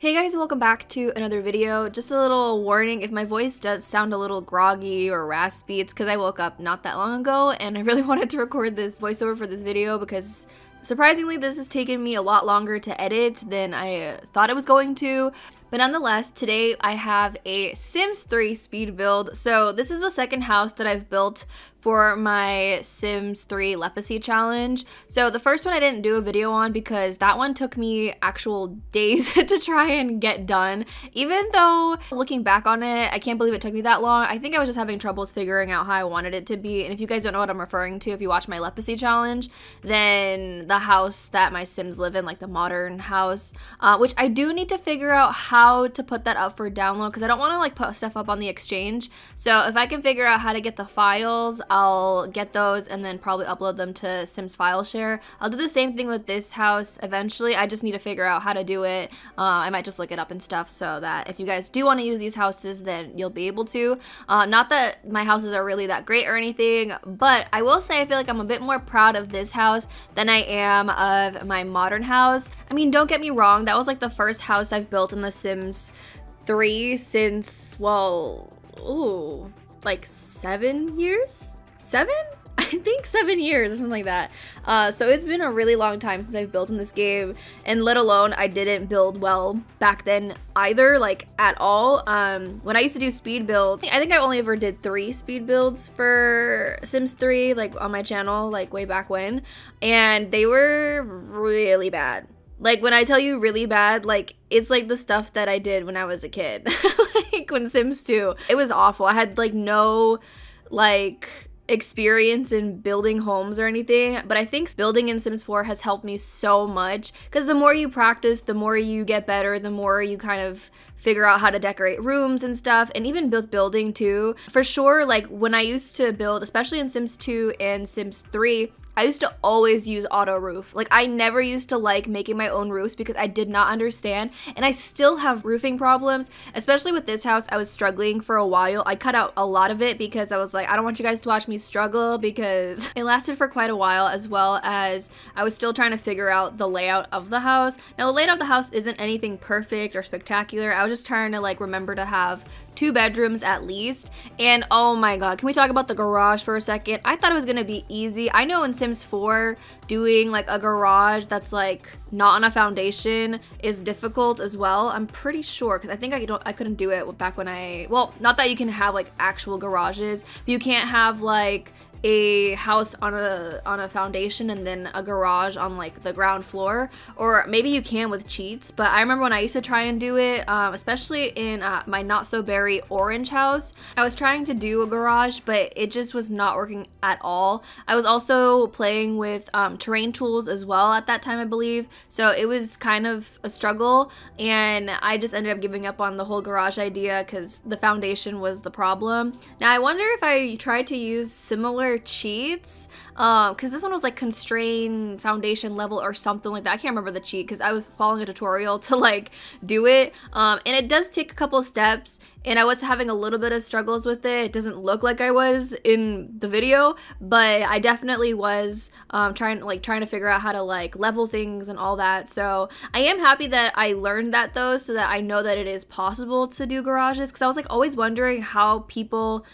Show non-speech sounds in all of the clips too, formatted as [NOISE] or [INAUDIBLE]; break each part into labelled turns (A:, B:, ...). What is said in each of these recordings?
A: Hey guys, welcome back to another video. Just a little warning, if my voice does sound a little groggy or raspy, it's because I woke up not that long ago and I really [LAUGHS] wanted to record this voiceover for this video because surprisingly this has taken me a lot longer to edit than I thought it was going to. But nonetheless, today I have a Sims 3 speed build. So this is the second house that I've built for my Sims 3 Leprosy Challenge. So the first one I didn't do a video on because that one took me actual [LAUGHS] days to try and get done. Even though looking back on it, I can't believe it took me that long. I think I was just having troubles figuring out how I wanted it to be. And if you guys don't know what I'm referring to, if you watch my Leprosy Challenge, then the house that my Sims live in, like the modern house, uh, which I do need to figure out how to put that up for download because I don't want to like put stuff up on the exchange. So if I can figure out how to get the files, I'll get those and then probably upload them to Sims File Share. I'll do the same thing with this house eventually. I just need to figure out how to do it. Uh, I might just look it up and stuff so that if you guys do want to use these houses, then you'll be able to. Uh, not that my houses are really that great or anything, but I will say I feel like I'm a bit more proud of this house than I am of my modern house. I mean, don't get me wrong, that was like the first house I've built in The Sims 3 since, well, ooh, like seven years? seven? [LAUGHS] I think seven years or something like that. Uh, so it's been a really long time since I've built in this game, and let alone I didn't build well back then either, like at all. Um, when I used to do speed builds, I think I only ever did three speed builds for Sims 3, like on my channel, like way back when, and they were really bad. Like when I tell you really bad, like it's like the stuff that I did when I was a kid, [LAUGHS] like when Sims 2. It was awful. I had like no like experience in building homes or anything, but I think building in Sims 4 has helped me so much because the more you practice, the more you get better, the more you kind of figure out how to decorate rooms and stuff and even build building too. For sure, like when I used to build, especially in Sims 2 and Sims 3, I used to always use auto roof. Like I never used to like making my own roofs because I did not understand and I still have roofing problems, especially with this house. I was struggling for a while. I cut out a lot of it because I was like, I don't want you guys to watch me struggle because [LAUGHS] it lasted for quite a while as well as I was still trying to figure out the layout of the house. Now the layout of the house isn't anything perfect or spectacular. I was just trying to like remember to have two bedrooms at least. And oh my god, can we talk about the garage for a second? I thought it was gonna be easy. I know in Sims 4, doing like a garage that's like not on a foundation is difficult as well. I'm pretty sure because I think I don't I couldn't do it back when I well not that you can have like actual garages, but you can't have like a house on a on a foundation and then a garage on like the ground floor or maybe you can with cheats but i remember when i used to try and do it um, especially in uh, my not so berry orange house i was trying to do a garage but it just was not working at all i was also playing with um, terrain tools as well at that time i believe so it was kind of a struggle and i just ended up giving up on the whole garage idea because the foundation was the problem now i wonder if i tried to use similar cheats because uh, this one was like constrain foundation level or something like that. I can't remember the cheat because I was following a tutorial [LAUGHS] to like do it um, and it does take a couple steps and I was having a little bit of struggles with it. It doesn't look like I was in the video, but I definitely was um, trying like trying to figure out how to like level things and all that. So I am happy that I learned that though, so that I know that it is possible to do garages because I was like always wondering how people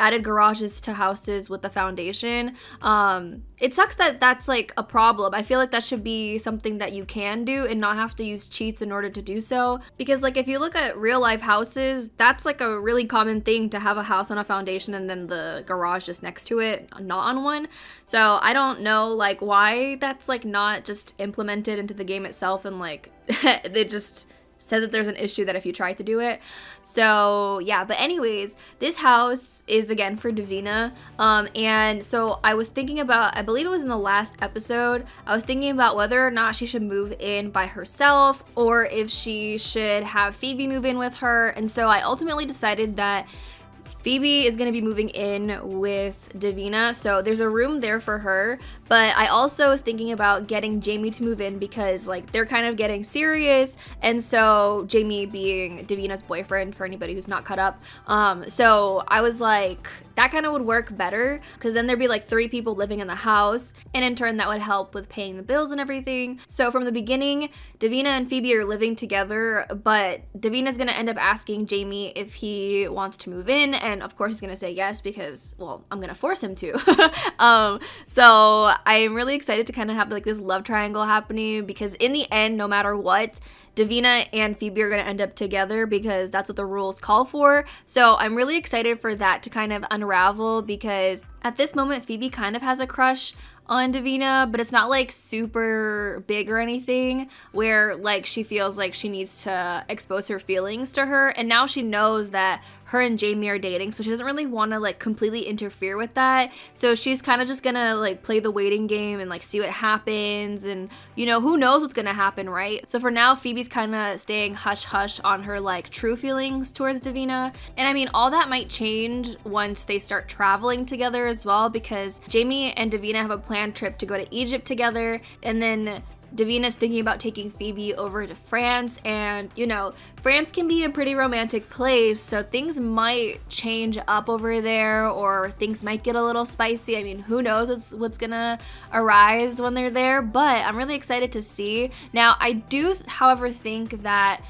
A: added garages to houses with the foundation. Um, it sucks that that's like a problem. I feel like that should be something that you can do and not have to use cheats in order to do so. Because like if you look at real life houses, that's like a really common thing to have a house on a foundation and then the garage just next to it, not on one. So I don't know like why that's like not just implemented into the game itself and like it [LAUGHS] just says that there's an issue that if you try to do it. So yeah, but anyways, this house is again for Davina. Um, and so I was thinking about, I believe it was in the last episode, I was thinking about whether or not she should move in by herself or if she should have Phoebe move in with her. And so I ultimately decided that Phoebe is gonna be moving in with Davina, so there's a room there for her, but I also was thinking about getting Jamie to move in because like they're kind of getting serious, and so Jamie being Davina's boyfriend for anybody who's not caught up. Um, so I was like, that kind of would work better because then there'd be like three people living in the house, and in turn, that would help with paying the bills and everything. So from the beginning, Davina and Phoebe are living together, but Davina's gonna end up asking Jamie if he wants to move in, and of course, he's gonna say yes because, well, I'm gonna force him to. [LAUGHS] um, so I'm really excited to kind of have like this love triangle happening because in the end, no matter what, Davina and Phoebe are going to end up together because that's what the rules call for. So I'm really excited for that to kind of unravel because at this moment, Phoebe kind of has a crush on Davina, but it's not like super big or anything where like she feels like she needs to expose her feelings to her. And now she knows that her and Jamie are dating, so she doesn't really want to like completely interfere with that. So she's kind of just gonna like play the waiting game and like see what happens. And you know, who knows what's gonna happen, right? So for now, Phoebe's kind of staying hush hush on her like true feelings towards Davina. And I mean, all that might change once they start traveling together as well because Jamie and Davina have a plan planned trip to go to Egypt together. And then Davina's thinking about taking Phoebe over to France, and you know, France can be a pretty romantic place, so things might change up over there, or things might get a little spicy. I mean, who knows what's, what's gonna arise when they're there, but I'm really excited to see. Now, I do, however, think that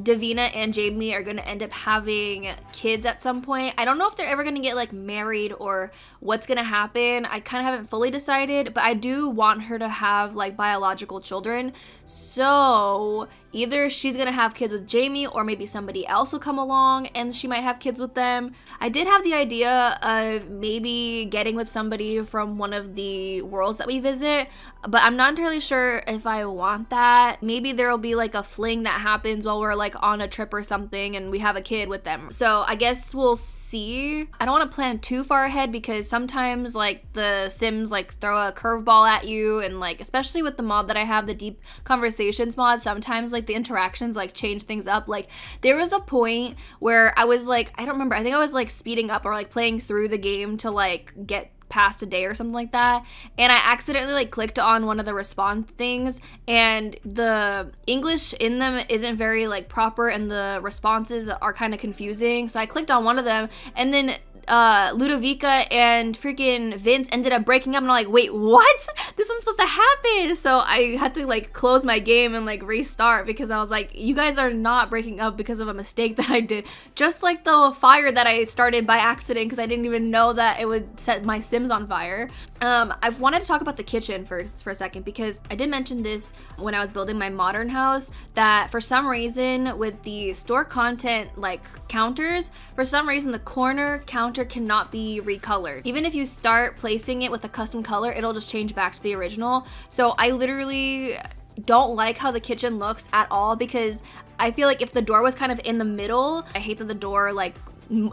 A: Davina and Jamie are gonna end up having kids at some point. I don't know if they're ever gonna get like married or what's gonna happen. I kind of haven't fully decided, but I do want her to have like biological children. So Either she's gonna have kids with Jamie or maybe somebody else will come along and she might have kids with them. I did have the idea of maybe getting with somebody from one of the worlds that we visit, but I'm not entirely sure if I want that. Maybe there'll be like a fling that happens while we're like on a trip or something and we have a kid with them. So I guess we'll see. I don't wanna plan too far ahead because sometimes like the Sims like throw a curveball at you and like especially with the mod that I have, the deep conversations mod, sometimes like like the interactions like change things up. Like there was a point where I was like, I don't remember, I think I was like speeding up or like playing through the game to like get past a day or something like that and i accidentally like clicked on one of the response things and the english in them isn't very like proper and the responses are kind of confusing so i clicked on one of them and then uh, Ludovica and freaking Vince ended up breaking up, and I'm like, wait, what? This was supposed to happen. So I had to like close my game and like restart because I was like, you guys are not breaking up because of a mistake that I did. Just like the fire that I started by accident because I didn't even know that it would set my Sims on fire. Um, I wanted to talk about the kitchen first for a second because I did mention this when I was building my modern house that for some reason with the store content like counters, for some reason the corner counter character cannot be recolored. Even if you start placing it with a custom color, it'll just change back to the original. So I literally don't like how the kitchen looks at all because I feel like if the door was kind of in the middle, I hate that the door like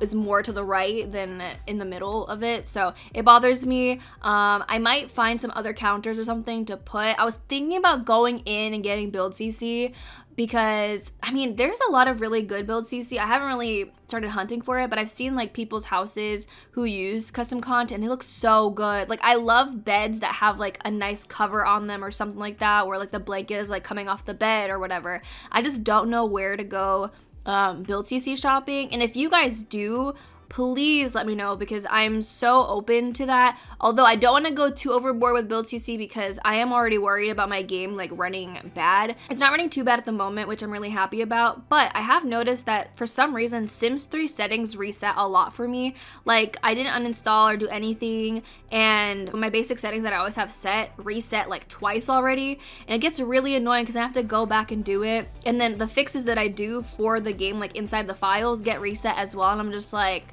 A: is more to the right than in the middle of it. So it bothers me. Um, I might find some other counters or something to put. I was thinking about going in and getting build CC because I mean there's a lot of really good build CC. I haven't really started hunting for it, but I've seen like people's houses who use custom content and they look so good. Like I love beds that have like a nice cover on them or something like that where like the blanket is like coming off the bed or whatever. I just don't know where to go um, build CC shopping. And if you guys do please let me know because I'm so open to that. Although I don't want to go too overboard with build CC because I am already worried about my game like running bad. It's not running too bad at the moment, which I'm really happy about, but I have noticed that for some reason Sims 3 settings reset a lot for me. Like I didn't uninstall or do anything and my basic settings that I always have set reset like twice already and it gets really annoying because I have to go back and do it. And then the fixes that I do for the game like inside the files get reset as well and I'm just like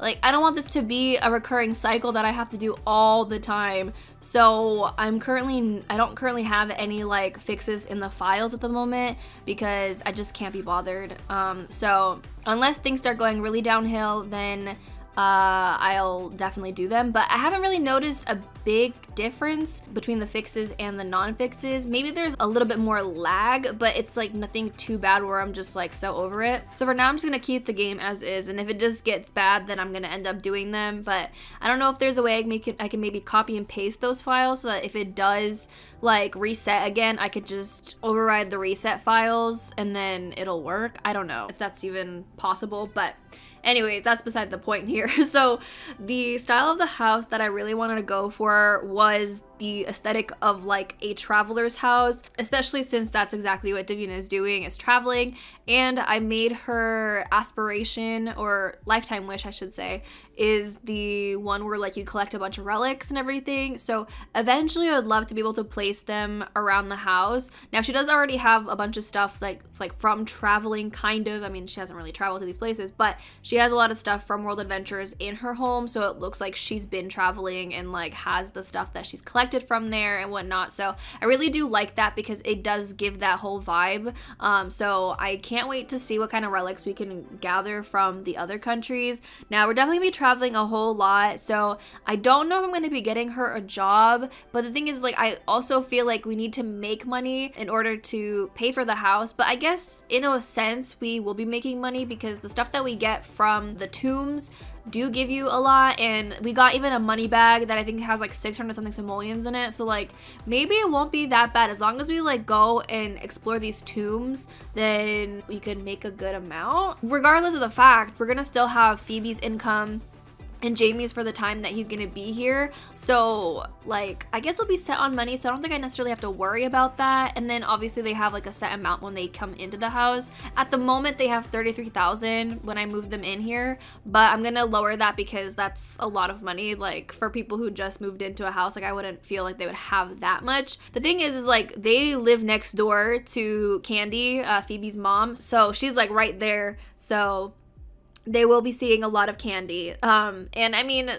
A: like, I don't want this to be a recurring cycle that I have to do all the time. So I'm currently, I don't currently have any like fixes in the files at the moment because I just can't be bothered. Um, so unless things start going really downhill, then uh, I'll definitely do them. But I haven't really noticed a big difference between the fixes and the non-fixes. Maybe there's a little bit more lag, but it's like nothing too bad where I'm just like so over it. So for now, I'm just gonna keep the game as is. And if it just gets bad, then I'm gonna end up doing them. But I don't know if there's a way I can, make it, I can maybe copy and paste those files so that if it does like reset again, I could just override the reset files and then it'll work. I don't know if that's even possible, but anyways, that's beside the point here. [LAUGHS] So the style of the house that I really wanted to go for was the aesthetic of like a traveler's house, especially since that's exactly what Divina is doing, is traveling. And I made her aspiration or lifetime wish, I should say, is the one where like you collect a bunch of relics and everything. So eventually I would love to be able to place them around the house. Now she does already have a bunch of stuff like like from traveling kind of. I mean, she hasn't really traveled to these places, but she has a lot of stuff from World Adventures in her home. So it looks like she's been traveling and like has the stuff that she's collected selected from there and whatnot. So I really do like that because it does give that whole vibe. Um, so I can't wait to see what kind of relics we can gather from the other countries. Now we're definitely be traveling a whole lot. So I don't know if I'm going to be getting her a job, but the thing is like, I also feel like we need to make money in order to pay for the house. But I guess in a sense, we will be making money because the stuff that we get from the tombs do give you a lot and we got even a money bag that I think has like 600 something simoleons in it so like maybe it won't be that bad as long as we like go and explore these tombs then we could make a good amount regardless of the fact we're gonna still have Phoebe's income and Jamie's for the time that he's gonna be here. So like, I guess we'll be set on money, so I don't think I necessarily have to worry about that. And then obviously they have like a set amount when they come into the house. At the moment they have 33,000 when I moved them in here, but I'm gonna lower that because that's a lot of money. Like for people who just moved into a house, like I wouldn't feel like they would have that much. The thing is, is like they live next door to Candy, uh, Phoebe's mom. So she's like right there. So they will be seeing a lot of Candy. Um, and I mean,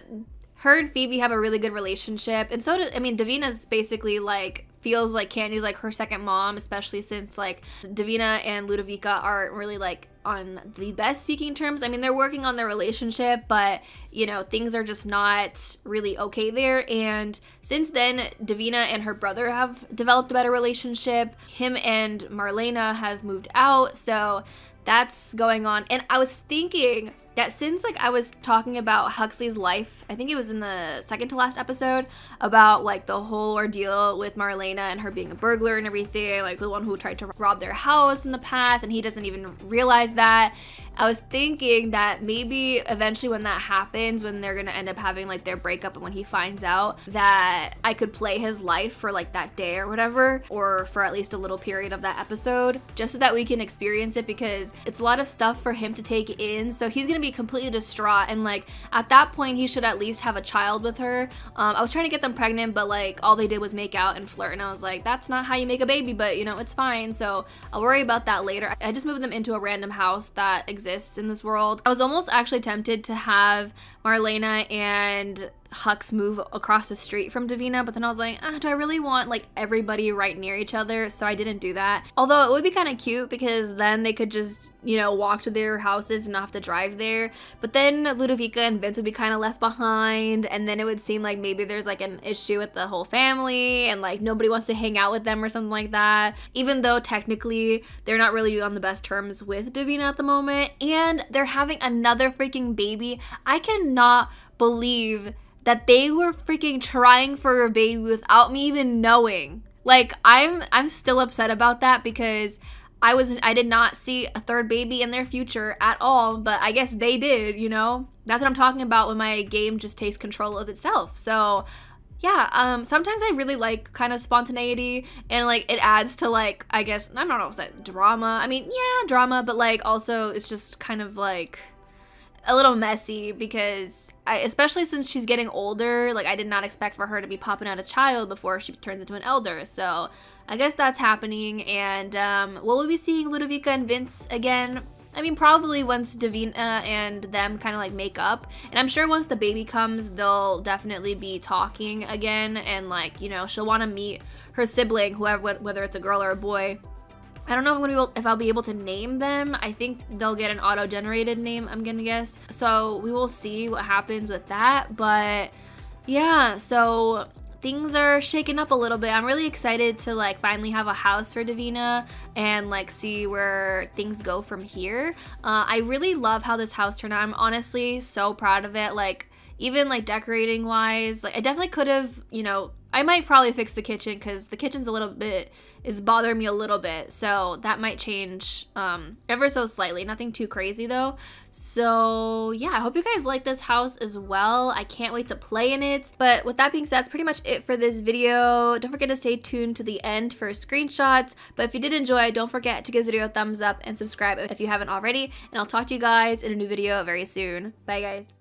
A: her and Phoebe have a really good relationship, and so does, I mean, Davina's basically like feels like Candy's like her second mom, especially since like Davina and Ludovica aren't really like on the best speaking terms. I mean, they're working on their relationship, but you know, things are just not really okay there. And since then, Davina and her brother have developed a better relationship. Him and Marlena have moved out, so that's going on. And I was thinking that since like I was talking about Huxley's life, I think it was in the second to last episode about like the whole ordeal with Marlena and her being a burglar and everything, like the one who tried to rob their house in the past and he doesn't even realize that. I was thinking that maybe eventually when that happens, when they're gonna end up having like their breakup and when he finds out that I could play his life for like that day or whatever, or for at least a little period of that episode, just so that we can experience it because it's a lot of stuff for him to take in. So he's gonna be be completely distraught and like at that point he should at least have a child with her. Um, I was trying to get them pregnant but like all they did was make out and flirt and I was like that's not how you make a baby but you know it's fine so I'll worry about that later. I just moved them into a random house that exists in this world. I was almost actually tempted to have Marlena and Huck's move across the street from Davina, but then I was like, ah, do I really want like everybody right near each other? So I didn't do that. Although it would be kind of cute because then they could just, you know, walk to their houses and not have to drive there. But then Ludovica and Vince would be kind of left behind, and then it would seem like maybe there's like an issue with the whole family and like nobody wants to hang out with them or something like that. Even though technically they're not really on the best terms with Davina at the moment, and they're having another freaking baby. I cannot believe that they were freaking trying for a baby without me even knowing. Like I'm I'm still upset about that because I was I did not see a third baby in their future at all, but I guess they did, you know? That's what I'm talking about when my game just takes control of itself. So yeah, um, sometimes I really like kind of spontaneity and like it adds to like I guess I'm not always that drama. I mean, yeah, drama, but like also it's just kind of like a little messy because I, especially since she's getting older, like I did not expect for her to be popping out a child before she turns into an elder. So I guess that's happening. And um, will we be seeing Ludovica and Vince again? I mean, probably once Davina and them kind of like make up. And I'm sure once the baby comes, they'll definitely be talking again. And like, you know, she'll want to meet her sibling, whoever, whether it's a girl or a boy I don't know if I'm gonna be able, if I'll be able to name them. I think they'll get an auto-generated name, I'm gonna guess. So we will see what happens with that. But yeah, so things are shaken up a little bit. I'm really excited to like finally have a house for Davina and like see where things go from here. Uh, I really love how this house turned out. I'm honestly so proud of it. Like even like decorating wise, like I definitely could have, you know, I might probably fix the kitchen because the kitchen's a little bit, is bothering me a little bit. So that might change um, ever so slightly. Nothing too crazy though. So yeah, I hope you guys like this house as well. I can't wait to play in it. But with that being said, that's pretty much it for this video. Don't forget to stay tuned to the end for screenshots. But if you did enjoy, don't forget to give this video a thumbs up and subscribe if you haven't already. And I'll talk to you guys in a new video very soon. Bye guys.